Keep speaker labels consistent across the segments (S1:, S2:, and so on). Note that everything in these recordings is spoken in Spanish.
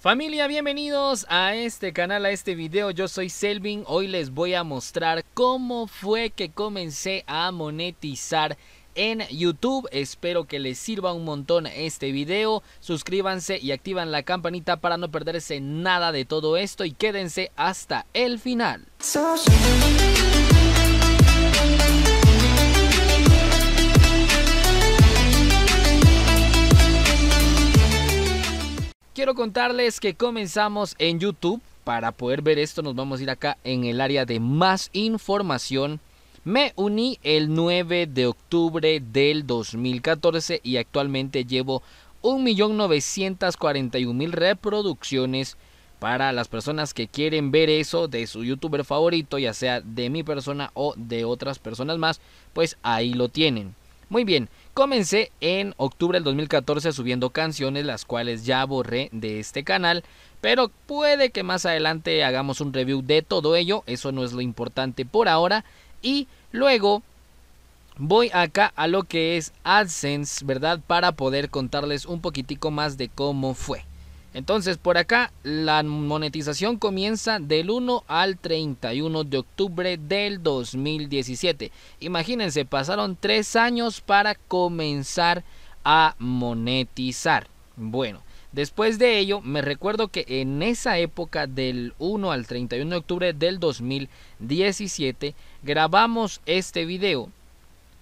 S1: Familia, bienvenidos a este canal, a este video. Yo soy Selvin. Hoy les voy a mostrar cómo fue que comencé a monetizar en YouTube. Espero que les sirva un montón este video. Suscríbanse y activan la campanita para no perderse nada de todo esto y quédense hasta el final. quiero contarles que comenzamos en YouTube. Para poder ver esto nos vamos a ir acá en el área de más información. Me uní el 9 de octubre del 2014 y actualmente llevo 1.941.000 reproducciones para las personas que quieren ver eso de su youtuber favorito, ya sea de mi persona o de otras personas más, pues ahí lo tienen. Muy bien, Comencé en octubre del 2014 subiendo canciones, las cuales ya borré de este canal, pero puede que más adelante hagamos un review de todo ello, eso no es lo importante por ahora. Y luego voy acá a lo que es AdSense, ¿verdad? Para poder contarles un poquitico más de cómo fue. Entonces, por acá, la monetización comienza del 1 al 31 de octubre del 2017. Imagínense, pasaron tres años para comenzar a monetizar. Bueno, Después de ello, me recuerdo que en esa época del 1 al 31 de octubre del 2017 grabamos este video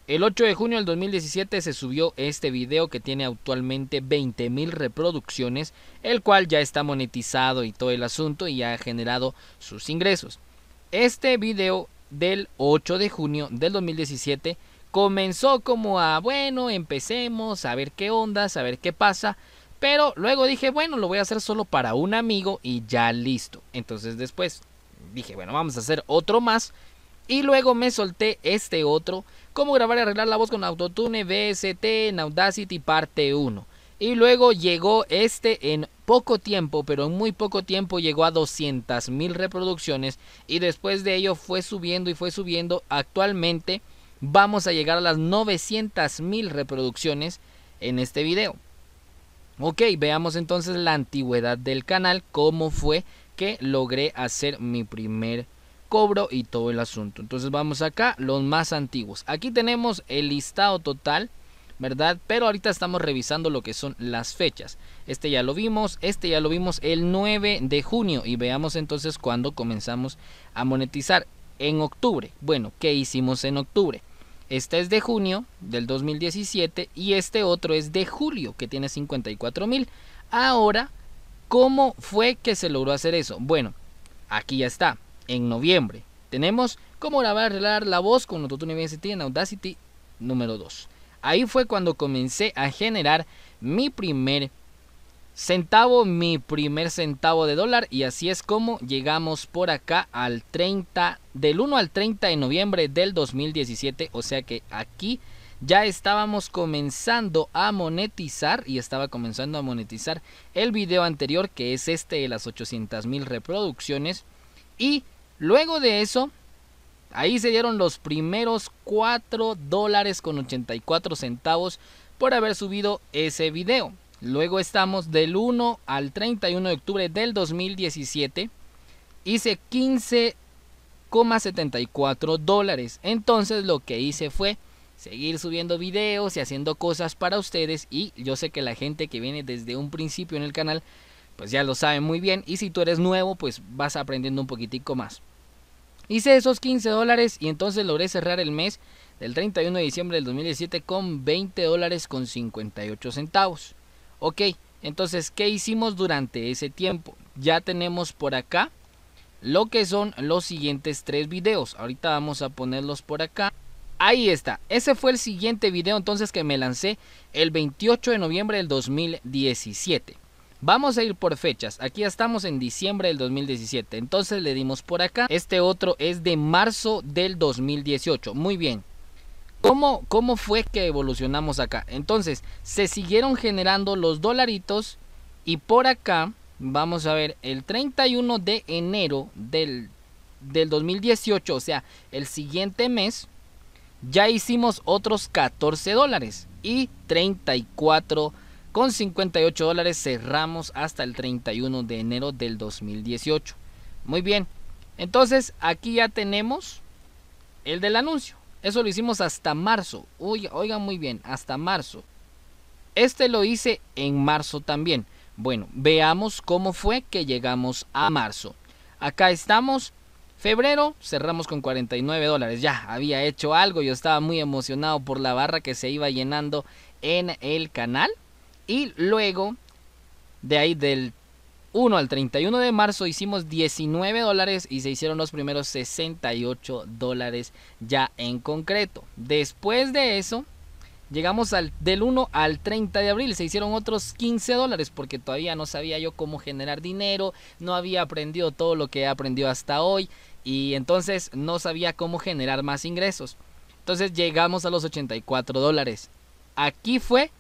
S1: el 8 de junio del 2017 se subió este video que tiene actualmente 20.000 reproducciones, el cual ya está monetizado y todo el asunto y ha generado sus ingresos. Este video del 8 de junio del 2017 comenzó como a bueno, empecemos a ver qué onda, a ver qué pasa, pero luego dije, bueno, lo voy a hacer solo para un amigo y ya listo. Entonces después dije, bueno, vamos a hacer otro más y luego me solté este otro, cómo grabar y arreglar la voz con Autotune VST en Audacity parte 1. Y luego llegó este en poco tiempo, pero en muy poco tiempo llegó a 200.000 reproducciones y después de ello fue subiendo y fue subiendo. Actualmente vamos a llegar a las 900.000 reproducciones en este video. Ok, veamos entonces la antigüedad del canal, cómo fue que logré hacer mi primer video cobro y todo el asunto. Entonces vamos acá, los más antiguos. Aquí tenemos el listado total, ¿verdad? Pero ahorita estamos revisando lo que son las fechas. Este ya lo vimos, este ya lo vimos el 9 de junio y veamos entonces cuándo comenzamos a monetizar. En octubre, bueno, ¿qué hicimos en octubre? Este es de junio del 2017 y este otro es de julio que tiene 54 mil. Ahora, ¿cómo fue que se logró hacer eso? Bueno, aquí ya está en noviembre. Tenemos cómo grabar la voz con Nototune. University en Audacity número 2. Ahí fue cuando comencé a generar mi primer centavo, mi primer centavo de dólar y así es como llegamos por acá al 30 del 1 al 30 de noviembre del 2017, o sea que aquí ya estábamos comenzando a monetizar y estaba comenzando a monetizar el video anterior que es este de las 800 mil reproducciones y Luego de eso, ahí se dieron los primeros 4 dólares con 84 centavos por haber subido ese video. Luego estamos del 1 al 31 de octubre del 2017. Hice 15,74 dólares. Entonces lo que hice fue seguir subiendo videos y haciendo cosas para ustedes. Y yo sé que la gente que viene desde un principio en el canal pues ya lo saben muy bien. Y si tú eres nuevo, pues vas aprendiendo un poquitico más. Hice esos 15 dólares y entonces logré cerrar el mes del 31 de diciembre del 2017 con 20 dólares con 58 centavos. Ok, entonces, ¿qué hicimos durante ese tiempo? Ya tenemos por acá lo que son los siguientes tres videos. Ahorita vamos a ponerlos por acá. Ahí está, ese fue el siguiente video entonces que me lancé el 28 de noviembre del 2017. Vamos a ir por fechas. Aquí estamos en diciembre del 2017. Entonces le dimos por acá. Este otro es de marzo del 2018. Muy bien. ¿Cómo, ¿Cómo fue que evolucionamos acá? Entonces, se siguieron generando los dolaritos y por acá, vamos a ver, el 31 de enero del, del 2018, o sea, el siguiente mes, ya hicimos otros 14 dólares y 34 dólares con 58 dólares cerramos hasta el 31 de enero del 2018. Muy bien, entonces aquí ya tenemos el del anuncio. Eso lo hicimos hasta marzo. Uy, oigan muy bien, hasta marzo. Este lo hice en marzo también. Bueno, veamos cómo fue que llegamos a marzo. Acá estamos. Febrero cerramos con 49 dólares. Ya había hecho algo. Yo estaba muy emocionado por la barra que se iba llenando en el canal. Y luego, de ahí del 1 al 31 de marzo hicimos 19 dólares y se hicieron los primeros 68 dólares ya en concreto. Después de eso, llegamos al, del 1 al 30 de abril, se hicieron otros 15 dólares porque todavía no sabía yo cómo generar dinero, no había aprendido todo lo que he aprendido hasta hoy y entonces no sabía cómo generar más ingresos. Entonces llegamos a los 84 dólares. Aquí fue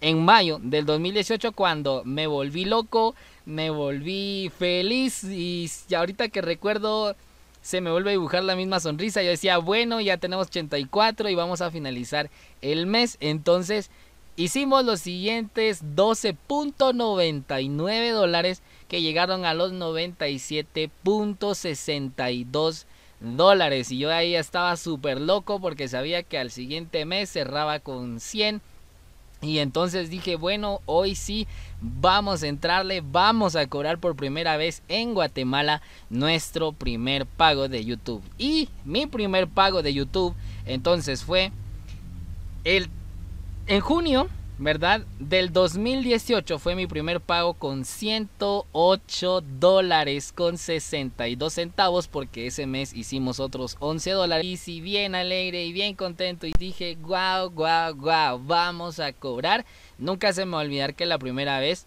S1: en mayo del 2018 cuando me volví loco, me volví feliz y ahorita que recuerdo se me vuelve a dibujar la misma sonrisa. Yo decía, bueno, ya tenemos 84 y vamos a finalizar el mes. Entonces hicimos los siguientes 12.99 dólares que llegaron a los 97.62 dólares. Y yo ahí estaba súper loco porque sabía que al siguiente mes cerraba con 100 y entonces dije, bueno, hoy sí vamos a entrarle, vamos a cobrar por primera vez en Guatemala nuestro primer pago de YouTube. Y mi primer pago de YouTube entonces fue el en junio ¿verdad? Del 2018 fue mi primer pago con 108 dólares con 62 centavos porque ese mes hicimos otros 11 dólares y si bien alegre y bien contento y dije, guau, guau, guau, vamos a cobrar. Nunca se me va a olvidar que la primera vez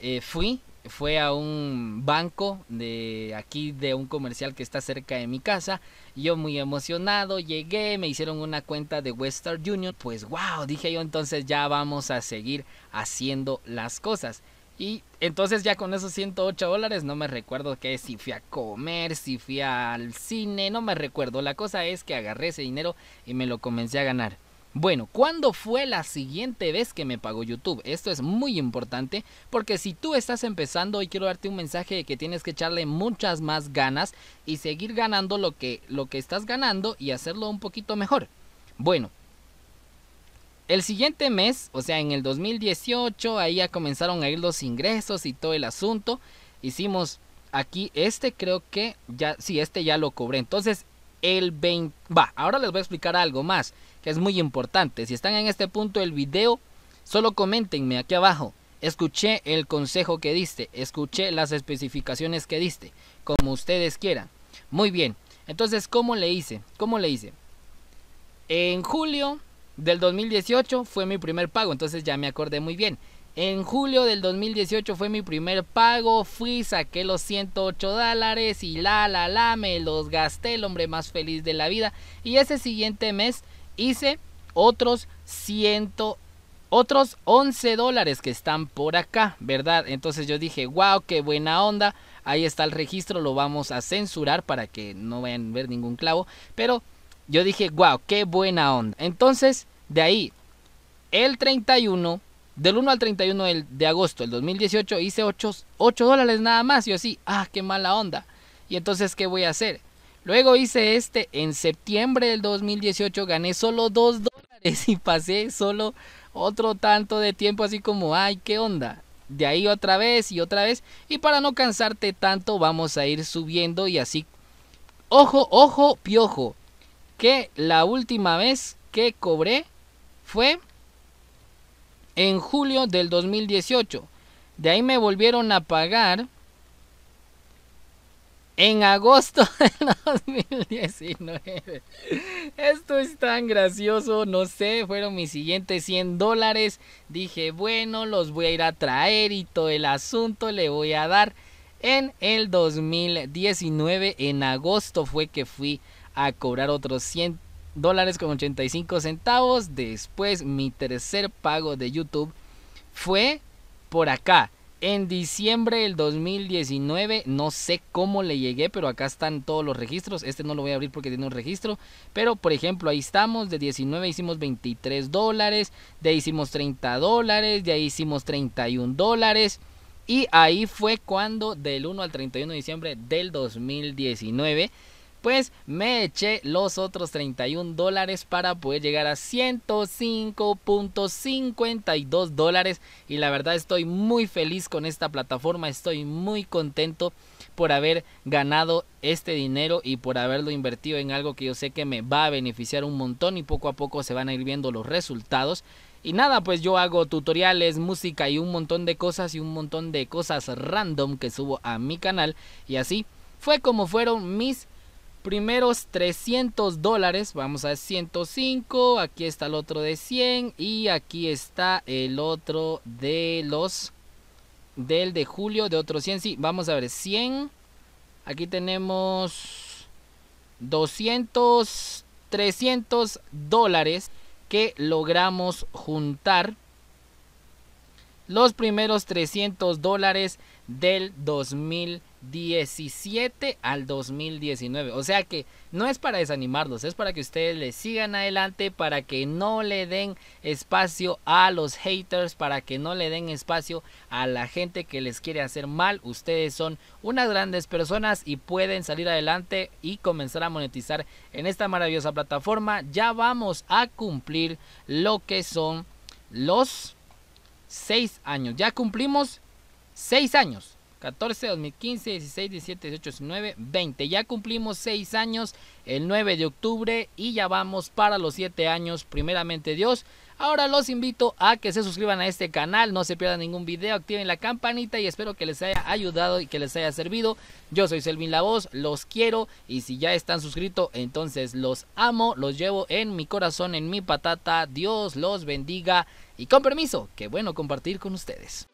S1: eh, fui fue a un banco de aquí de un comercial que está cerca de mi casa. Yo muy emocionado, llegué, me hicieron una cuenta de Western Union. Pues wow, dije yo entonces ya vamos a seguir haciendo las cosas. Y entonces ya con esos 108 dólares no me recuerdo que si fui a comer, si fui al cine, no me recuerdo. La cosa es que agarré ese dinero y me lo comencé a ganar. Bueno, ¿cuándo fue la siguiente vez que me pagó YouTube? Esto es muy importante porque si tú estás empezando y quiero darte un mensaje de que tienes que echarle muchas más ganas y seguir ganando lo que, lo que estás ganando y hacerlo un poquito mejor. Bueno, el siguiente mes, o sea, en el 2018, ahí ya comenzaron a ir los ingresos y todo el asunto. Hicimos aquí este, creo que ya, sí, este ya lo cobré. Entonces, el 20, va, ahora les voy a explicar algo más que es muy importante. Si están en este punto del video, solo coméntenme aquí abajo. Escuché el consejo que diste, escuché las especificaciones que diste, como ustedes quieran. Muy bien, entonces, ¿cómo le hice? ¿Cómo le hice? En julio del 2018 fue mi primer pago, entonces ya me acordé muy bien. En julio del 2018 fue mi primer pago, fui, saqué los 108 dólares y la, la, la, me los gasté, el hombre más feliz de la vida. Y ese siguiente mes hice otros otros 11 dólares que están por acá, ¿verdad? Entonces yo dije, wow, qué buena onda. Ahí está el registro, lo vamos a censurar para que no vayan a ver ningún clavo. Pero yo dije, wow, qué buena onda. Entonces, de ahí, el 31, del 1 al 31 de agosto del 2018, hice 8, dólares nada más. Y yo así, ah, qué mala onda. Y entonces, ¿qué voy a hacer? Luego hice este en septiembre del 2018, gané solo 2 dólares y pasé solo otro tanto de tiempo así como, ay, ¿qué onda? De ahí otra vez y otra vez. Y para no cansarte tanto vamos a ir subiendo y así. Ojo, ojo, piojo. Que la última vez que cobré fue en julio del 2018. De ahí me volvieron a pagar en agosto de 2019. Esto es tan gracioso, no sé, fueron mis siguientes 100 dólares. Dije, bueno, los voy a ir a traer y todo el asunto le voy a dar. En el 2019, en agosto, fue que fui a cobrar otros 100 dólares con 85 centavos. Después, mi tercer pago de YouTube fue por acá en diciembre del 2019. No sé cómo le llegué, pero acá están todos los registros. Este no lo voy a abrir porque tiene un registro. Pero, por ejemplo, ahí estamos. De 19 hicimos 23 dólares. De ahí hicimos 30 dólares. De ahí hicimos 31 dólares. Y ahí fue cuando del 1 al 31 de diciembre del 2019 pues me eché los otros 31 dólares para poder llegar a 105.52 dólares y la verdad estoy muy feliz con esta plataforma, estoy muy contento por haber ganado este dinero y por haberlo invertido en algo que yo sé que me va a beneficiar un montón y poco a poco se van a ir viendo los resultados. Y nada, pues yo hago tutoriales, música y un montón de cosas y un montón de cosas random que subo a mi canal y así fue como fueron mis primeros 300 dólares, vamos a 105, aquí está el otro de 100 y aquí está el otro de los del de julio de otros 100, sí, vamos a ver 100. Aquí tenemos 200 300 dólares que logramos juntar. Los primeros 300 dólares del 2017 al 2019. O sea que no es para desanimarlos, es para que ustedes le sigan adelante, para que no le den espacio a los haters, para que no le den espacio a la gente que les quiere hacer mal. Ustedes son unas grandes personas y pueden salir adelante y comenzar a monetizar en esta maravillosa plataforma. Ya vamos a cumplir lo que son los 6 años. Ya cumplimos 6 años. 14, 2015, 16, 17, 18, 19, 20. Ya cumplimos 6 años el 9 de octubre y ya vamos para los 7 años, primeramente Dios. Ahora los invito a que se suscriban a este canal, no se pierdan ningún video, activen la campanita y espero que les haya ayudado y que les haya servido. Yo soy Selvin La Voz, los quiero y si ya están suscritos, entonces los amo, los llevo en mi corazón, en mi patata. Dios los bendiga y con permiso, qué bueno compartir con ustedes.